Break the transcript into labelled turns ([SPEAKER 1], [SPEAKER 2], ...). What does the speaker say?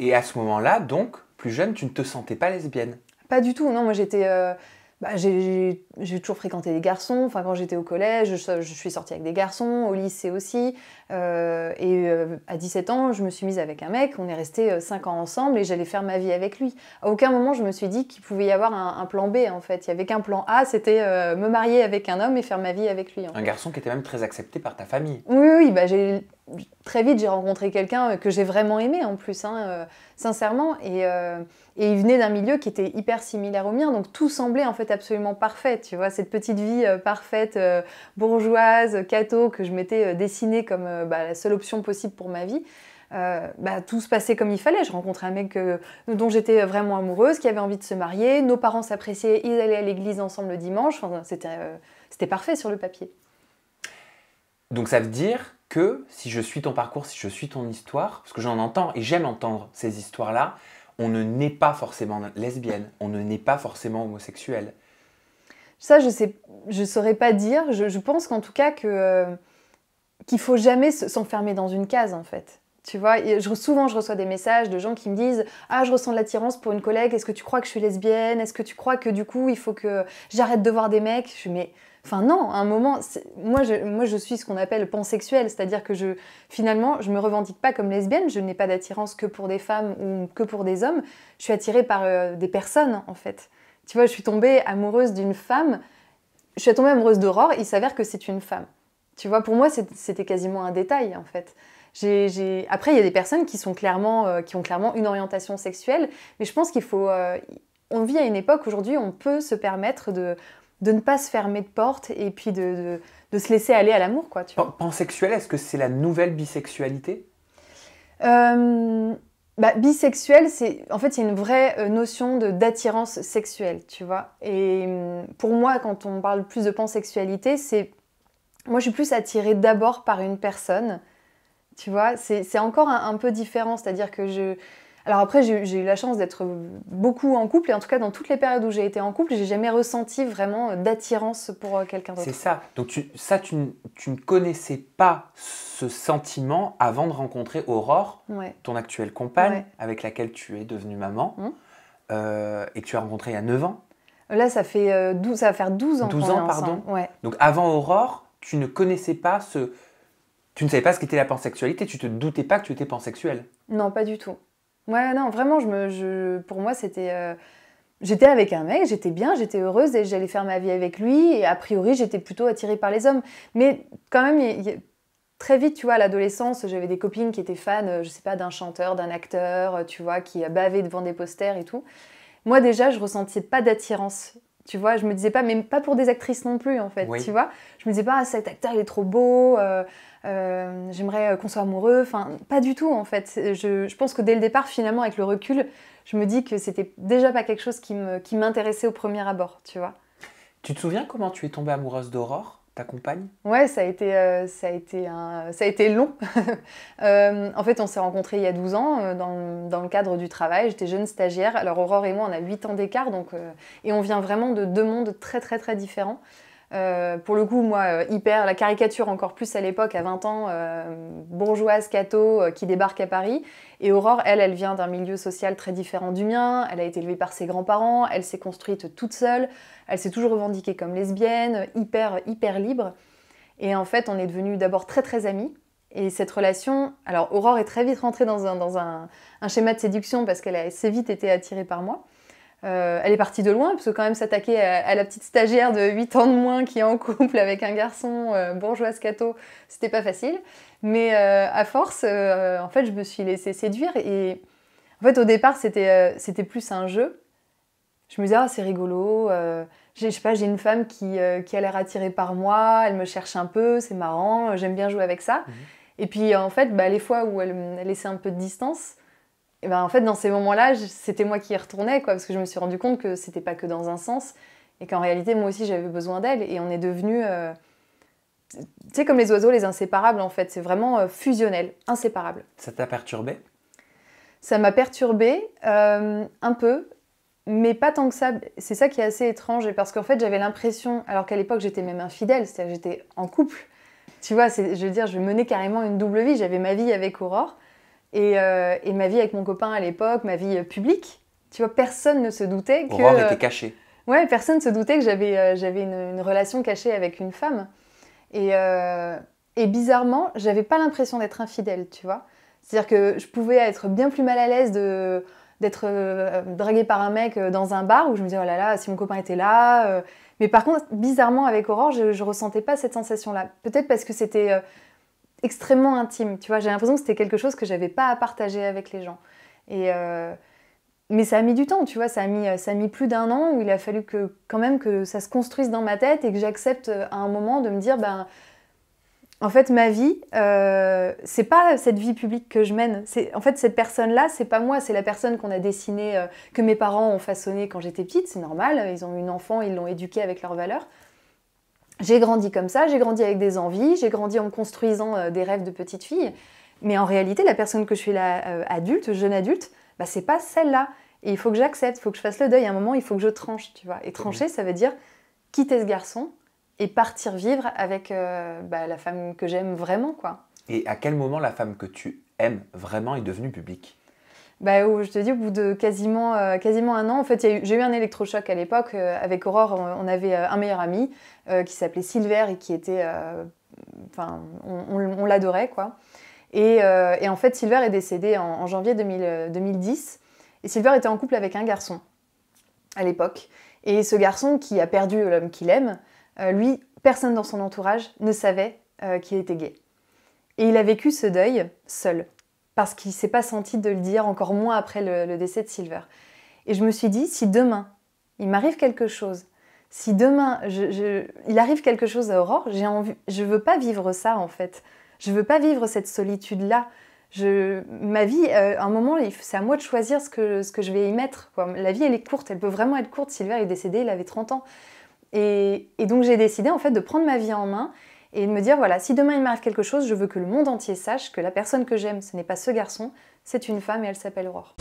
[SPEAKER 1] Et à ce moment-là, donc, plus jeune, tu ne te sentais pas lesbienne
[SPEAKER 2] Pas du tout, non, moi j'étais... Euh, bah, j'ai toujours fréquenté des garçons, enfin quand j'étais au collège, je, suis sortie avec des garçons, au lycée aussi, euh, et euh, à 17 ans, je me suis mise avec un mec, on est resté 5 ans ensemble et j'allais faire ma vie avec lui. À aucun moment je me suis dit qu'il pouvait y avoir un, plan B en fait, il n'y avait qu'un plan A, c'était me marier avec un homme et faire ma vie avec lui.
[SPEAKER 1] Un garçon qui était même très accepté par ta famille.
[SPEAKER 2] Oui, oui, bah, j'ai très vite, j'ai rencontré quelqu'un euh, que j'ai vraiment aimé en plus, hein, euh, sincèrement. Euh, et, il venait d'un milieu qui était hyper similaire au mien, donc tout semblait en fait absolument parfait, tu vois, cette petite vie parfaite, bourgeoise, cato que je m'étais dessinée comme bah, la seule option possible pour ma vie. Bah, tout se passait comme il fallait. Je rencontrais un mec dont j'étais vraiment amoureuse, qui avait envie de se marier. Nos parents s'appréciaient, ils allaient à l'église ensemble le dimanche. c'était parfait sur le papier.
[SPEAKER 1] Donc ça veut dire que si je suis ton parcours, si je suis ton histoire, parce que j'en entends et j'aime entendre ces histoires-là, on ne naît pas forcément lesbienne, on ne naît pas forcément homosexuel.
[SPEAKER 2] Ça, je sais, je saurais pas dire. Je, pense qu'en tout cas qu'il euh, qu'il faut jamais s'enfermer dans une case en fait. Tu vois, souvent je reçois des messages de gens qui me disent Ah, je ressens de l'attirance pour une collègue, est-ce que tu crois que je suis lesbienne Est-ce que tu crois que du coup il faut que j'arrête de voir des mecs Je suis Mais Enfin non, à un moment, moi je, suis ce qu'on appelle pansexuelle, c'est-à-dire que je, finalement, je me revendique pas comme lesbienne, je n'ai pas d'attirance que pour des femmes ou que pour des hommes, je suis attirée par euh, des personnes en fait. Tu vois, je suis tombée amoureuse d'une femme, je suis tombée amoureuse d'Aurore, il s'avère que c'est une femme. Tu vois, pour moi c'était quasiment un détail en fait. Après, il y a des personnes qui, sont clairement, euh, qui ont clairement une orientation sexuelle, mais je pense qu'il faut... Euh, on vit à une époque aujourd'hui, on peut se permettre de, de ne pas se fermer de porte et puis de, se laisser aller à l'amour. quoi. Tu
[SPEAKER 1] Pansexuel, est-ce que c'est la nouvelle bisexualité
[SPEAKER 2] euh, bah, Bisexuel, c'est en fait, il y a une vraie euh, notion d'attirance sexuelle, tu vois. Et mm, pour moi, quand on parle plus de pansexualité, c'est... Moi, je suis plus attirée d'abord par une personne, tu vois. C'est encore un, peu différent, c'est-à-dire que je alors après, j'ai eu la chance d'être beaucoup en couple, et en tout cas, dans toutes les périodes où j'ai été en couple, j'ai jamais ressenti vraiment euh, d'attirance pour euh, quelqu'un d'autre. C'est
[SPEAKER 1] ça. Donc ça, tu, ne connaissais pas ce sentiment avant de rencontrer Aurore, ton actuelle compagne, avec laquelle tu es devenue maman, mmh. euh, et que tu as rencontré il y a 9 ans.
[SPEAKER 2] Là, ça, fait 12, ça va faire 12 ans. 12 ans, pardon.
[SPEAKER 1] Donc avant Aurore, tu ne connaissais pas ce... Tu ne savais pas ce qu'était la pansexualité, tu te doutais pas que tu étais pansexuel.
[SPEAKER 2] Non, pas du tout. Ouais, non, vraiment, me, pour moi, c'était. Euh, j'étais avec un mec, j'étais bien, j'étais heureuse et j'allais faire ma vie avec lui. Et a priori, j'étais plutôt attirée par les hommes. Mais quand même, très vite, tu vois, à l'adolescence, j'avais des copines qui étaient fans, euh, je sais pas, d'un chanteur, d'un acteur, euh, tu vois, qui bavaient devant des posters et tout. Moi, déjà, je ressentais pas d'attirance tu vois, je me disais pas, même pas pour des actrices non plus en fait, tu vois. Je me disais pas, ah, cet acteur il est trop beau, euh, euh, j'aimerais euh, qu'on soit amoureux. Enfin, pas du tout en fait. Je, je, pense que dès le départ, finalement, avec le recul, je me dis que c'était déjà pas quelque chose qui m'intéressait au premier abord, tu vois.
[SPEAKER 1] Tu te souviens comment tu es tombée amoureuse d'Aurore t'accompagne
[SPEAKER 2] Ouais, ça a été, euh, un, été long. Euh, en fait, on s'est rencontrés il y a 12 ans euh, dans, le cadre du travail. J'étais jeune stagiaire. Alors, Aurore et moi, on a 8 ans d'écart, donc, et on vient vraiment de deux mondes très, très, très différents. Euh, pour le coup, moi, euh, hyper, la caricature encore plus à l'époque, à 20 ans, euh, bourgeoise, cato, qui débarque à Paris. Et Aurore, elle, elle vient d'un milieu social très différent du mien. Elle a été élevée par ses grands-parents, elle s'est construite toute seule, elle s'est toujours revendiquée comme lesbienne, hyper, hyper libre. Et en fait, on est devenus d'abord très, très amis. Et cette relation, alors Aurore est très vite rentrée dans un, un schéma de séduction parce qu'elle a assez vite été attirée par moi. Euh, elle est partie de loin, parce que quand même s'attaquer à, la petite stagiaire de 8 ans de moins qui est en couple avec un garçon bourgeoise euh, bourgeois scato, c'était pas facile. Mais euh, à force, en fait, je me suis laissée séduire. Et en fait, au départ, c'était plus un jeu. Je me disais, ah, c'est rigolo, je sais pas, j'ai une femme qui, a l'air attirée par moi, elle me cherche un peu, c'est marrant, j'aime bien jouer avec ça. Mhm. Et puis, en fait, bah, les fois où elle laissait un peu de distance, et ben en fait dans ces moments-là, c'était moi qui y retournais quoi, parce que je me suis rendu compte que c'était pas que dans un sens et qu'en réalité moi aussi j'avais besoin d'elle et on est devenu euh, tu sais comme les oiseaux les inséparables en fait, c'est vraiment euh, fusionnel, inséparable.
[SPEAKER 1] Ça t'a perturbé
[SPEAKER 2] Ça m'a perturbé euh, un peu. Mais pas tant que ça, c'est ça qui est assez étrange, parce qu'en fait j'avais l'impression, alors qu'à l'époque j'étais même infidèle, c'est-à-dire j'étais en couple, tu vois, je veux dire, je menais carrément une double vie, j'avais ma vie avec Aurore, euh, et, ma vie avec mon copain à l'époque, ma vie euh, publique, tu vois, personne ne se doutait que. Aurore était euh, cachée. Ouais, personne ne se doutait que j'avais j'avais une, relation cachée avec une femme. Et, et bizarrement, j'avais pas l'impression d'être infidèle, tu vois. C'est-à-dire que je pouvais être bien plus mal à l'aise de d'être draguée par un mec dans un bar où je me disais oh là là si mon copain était là mais par contre bizarrement avec Aurore je, ne ressentais pas cette sensation là peut-être parce que c'était extrêmement intime. Tu vois, j'ai l'impression que c'était quelque chose que j'avais pas à partager avec les gens. Et euh, mais ça a mis du temps, tu vois, ça a mis, euh, ça a mis plus d'un an où il a fallu que, quand même que ça se construise dans ma tête et que j'accepte euh, à un moment de me dire, ben, en fait, ma vie, c'est pas cette vie publique que je mène. c'est En fait, cette personne-là, c'est pas moi, c'est la personne qu'on a dessinée, que mes parents ont façonnée quand j'étais petite, c'est normal, ils ont eu un enfant, ils l'ont éduqué avec leurs valeurs. J'ai grandi comme ça, j'ai grandi avec des envies, j'ai grandi en construisant euh, des rêves de petite fille. Mais en réalité, la personne que je suis là, euh, adulte, jeune adulte, bah, c'est pas celle-là. Et il faut que j'accepte, il faut que je fasse le deuil. À un moment, il faut que je tranche, tu vois. Et trancher, ça veut dire quitter ce garçon et partir vivre avec euh, bah, la femme que j'aime vraiment, quoi.
[SPEAKER 1] Et à quel moment la femme que tu aimes vraiment est devenue publique
[SPEAKER 2] bah, je te dis, au bout de quasiment, euh, un an, en fait, j'ai eu un électrochoc à l'époque. Euh, avec Aurore, on, avait euh, un meilleur ami qui s'appelait Silver et qui était. Enfin, on, l'adorait, quoi. Et, en fait, Silver est décédé en, janvier 2010. Et Silver était en couple avec un garçon à l'époque. Et ce garçon qui a perdu l'homme qu'il aime, lui, personne dans son entourage ne savait qu'il était gay. Et il a vécu ce deuil seul parce qu'il s'est pas senti de le dire, encore moins après le, décès de Silver. Et je me suis dit, si demain, il m'arrive quelque chose, si demain il arrive quelque chose à Aurore, j'ai envie, je veux pas vivre ça en fait. Je veux pas vivre cette solitude là. ma vie, à euh, un moment, c'est à moi de choisir ce que, je vais y mettre. La vie, elle est courte, elle peut vraiment être courte. Silver est décédé, il avait 30 ans. Et, et donc j'ai décidé en fait de prendre ma vie en main et de me dire voilà, si demain il m'arrive quelque chose, je veux que le monde entier sache que la personne que j'aime, ce n'est pas ce garçon, c'est une femme et elle s'appelle Aurore.